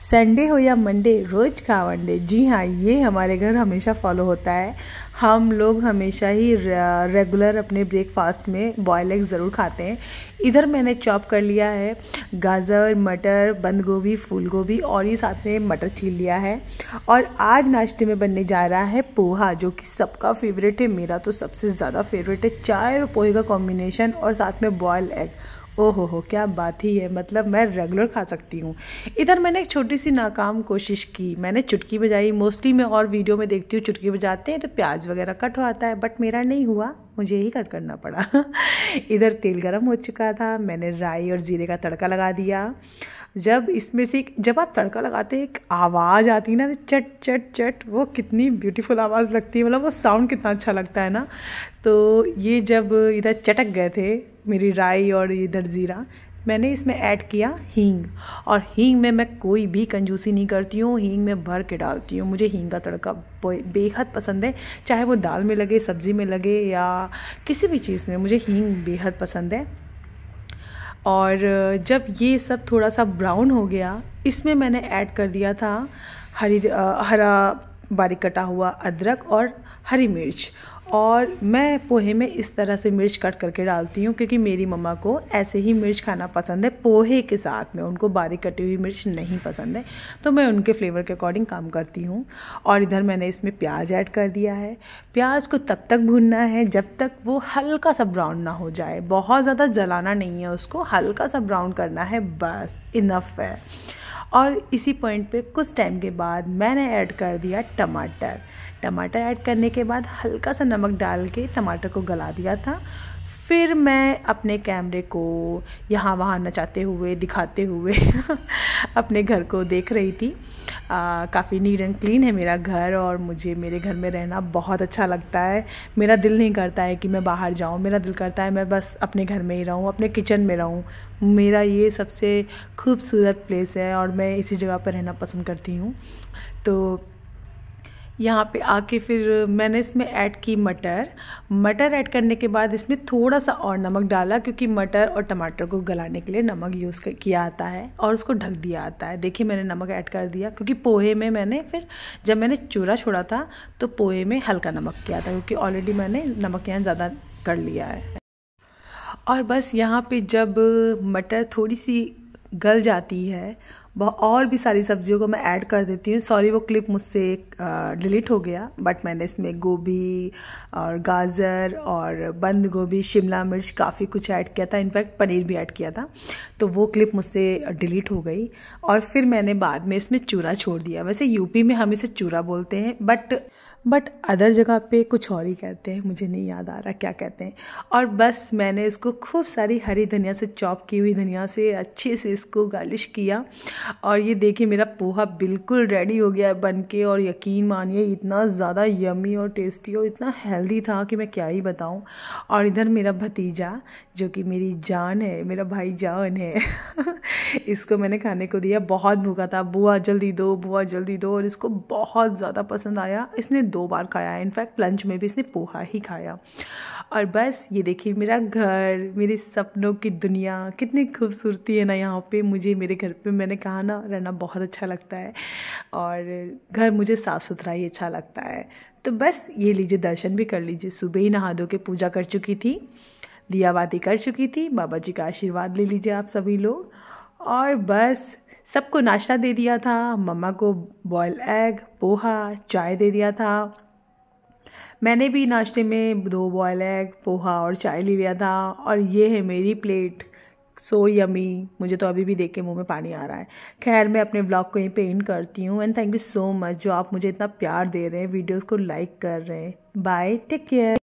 Sunday हो या Monday रोज खा वनडे जी हाँ ये हमारे घर हमेशा फॉलो होता है हम लोग हमेशा ही रेगुलर अपने ब्रेकफास्ट में बॉयल एग ज़रूर खाते हैं इधर मैंने चॉप कर लिया है गाजर मटर बंद गोभी फूल गोभी और ये साथ में मटर छील लिया है और आज नाश्ते में बनने जा रहा है पोहा जो कि सबका फेवरेट है मेरा तो सबसे ज़्यादा फेवरेट है चाय और पोहे का कॉम्बिनेशन और साथ में बॉयल एग ओहो हो क्या बात ही है मतलब मैं रेगुलर खा सकती हूँ इधर मैंने एक छोटी सी नाकाम कोशिश की मैंने चुटकी बजाई मोस्टली मैं और वीडियो में देखती हूँ चुटकी बजाते हैं तो प्याज वगैरह कट हो आता है बट मेरा नहीं हुआ मुझे ही कट करना पड़ा इधर तेल गर्म हो चुका था मैंने राई और ज़ीरे का तड़का लगा दिया जब इसमें से जब आप तड़का लगाते हैं एक आवाज़ आती है ना चट चट चट वो कितनी ब्यूटीफुल आवाज़ लगती है मतलब वो साउंड कितना अच्छा लगता है ना तो ये जब इधर चटक गए थे मेरी राई और इधर ज़ीरा मैंने इसमें ऐड किया हींग और हींग में मैं कोई भी कंजूसी नहीं करती हूँ हींग में भर के डालती हूँ मुझे हींग का तड़का बेहद पसंद है चाहे वो दाल में लगे सब्ज़ी में लगे या किसी भी चीज़ में मुझे हींग बेहद पसंद है और जब ये सब थोड़ा सा ब्राउन हो गया इसमें मैंने ऐड कर दिया था हरी हरा बारीक कटा हुआ अदरक और हरी मिर्च और मैं पोहे में इस तरह से मिर्च कट करके डालती हूँ क्योंकि मेरी मम्मा को ऐसे ही मिर्च खाना पसंद है पोहे के साथ में उनको बारीक कटी हुई मिर्च नहीं पसंद है तो मैं उनके फ्लेवर के अकॉर्डिंग काम करती हूँ और इधर मैंने इसमें प्याज ऐड कर दिया है प्याज को तब तक भूनना है जब तक वो हल्का सा ब्राउन ना हो जाए बहुत ज़्यादा जलाना नहीं है उसको हल्का सा ब्राउन करना है बस इनफ है और इसी पॉइंट पे कुछ टाइम के बाद मैंने ऐड कर दिया टमाटर टमाटर ऐड करने के बाद हल्का सा नमक डाल के टमाटर को गला दिया था फिर मैं अपने कैमरे को यहाँ वहाँ नचाते हुए दिखाते हुए अपने घर को देख रही थी काफ़ी नीट एंड क्लीन है मेरा घर और मुझे मेरे घर में रहना बहुत अच्छा लगता है मेरा दिल नहीं करता है कि मैं बाहर जाऊँ मेरा दिल करता है मैं बस अपने घर में ही रहूँ अपने किचन में रहूँ मेरा ये सबसे खूबसूरत प्लेस है और मैं इसी जगह पर रहना पसंद करती हूँ तो यहाँ पे आके फिर मैंने इसमें ऐड की मटर मटर ऐड करने के बाद इसमें थोड़ा सा और नमक डाला क्योंकि मटर और टमाटर को गलाने के लिए नमक यूज़ किया आता है और उसको ढक दिया आता है देखिए मैंने नमक ऐड कर दिया क्योंकि पोहे में मैंने फिर जब मैंने चूरा छोड़ा था तो पोहे में हल्का नमक किया था क्योंकि ऑलरेडी मैंने नमक यहाँ ज़्यादा कर लिया है और बस यहाँ पर जब मटर थोड़ी सी गल जाती है और भी सारी सब्जियों को मैं ऐड कर देती हूँ सॉरी वो क्लिप मुझसे डिलीट हो गया बट मैंने इसमें गोभी और गाजर और बंद गोभी शिमला मिर्च काफ़ी कुछ ऐड किया था इनफैक्ट पनीर भी ऐड किया था तो वो क्लिप मुझसे डिलीट हो गई और फिर मैंने बाद में इसमें चूरा छोड़ दिया वैसे यूपी में हम इसे चूरा बोलते हैं बट बट अदर जगह पे कुछ और ही कहते हैं मुझे नहीं याद आ रहा क्या कहते हैं और बस मैंने इसको खूब सारी हरी धनिया से चॉप की हुई धनिया से अच्छे से इसको गार्लिश किया और ये देखिए मेरा पोहा बिल्कुल रेडी हो गया है बन के और यकीन मानिए इतना ज़्यादा यमी और टेस्टी और इतना हेल्दी था कि मैं क्या ही बताऊँ और इधर मेरा भतीजा जो कि मेरी जान है मेरा भाई जान है इसको मैंने खाने को दिया बहुत भूखा था बुआ जल्दी दो बुआ जल्दी दो और इसको बहुत ज़्यादा पसंद आया इसने दो बार खाया इनफैक्ट लंच में भी इसने पोहा ही खाया और बस ये देखिए मेरा घर मेरे सपनों की दुनिया कितनी खूबसूरती है ना यहाँ पे मुझे मेरे घर पे मैंने कहा ना रहना बहुत अच्छा लगता है और घर मुझे साफ़ सुथरा ही अच्छा लगता है तो बस ये लीजिए दर्शन भी कर लीजिए सुबह ही नहा धो के पूजा कर चुकी थी दिया बाती कर चुकी थी बाबा जी का आशीर्वाद ले लीजिए आप सभी लोग और बस सबको नाश्ता दे दिया था मम्मा को बॉयल एग पोहा चाय दे दिया था मैंने भी नाश्ते में दो बॉयल एग पोहा और चाय ले लिया था और ये है मेरी प्लेट सो यमी मुझे तो अभी भी देख के मुँह में पानी आ रहा है खैर मैं अपने ब्लॉग को यहीं पे करती हूँ and thank you so much जो आप मुझे इतना प्यार दे रहे हैं वीडियोस को लाइक कर रहे हैं बाय टेक केयर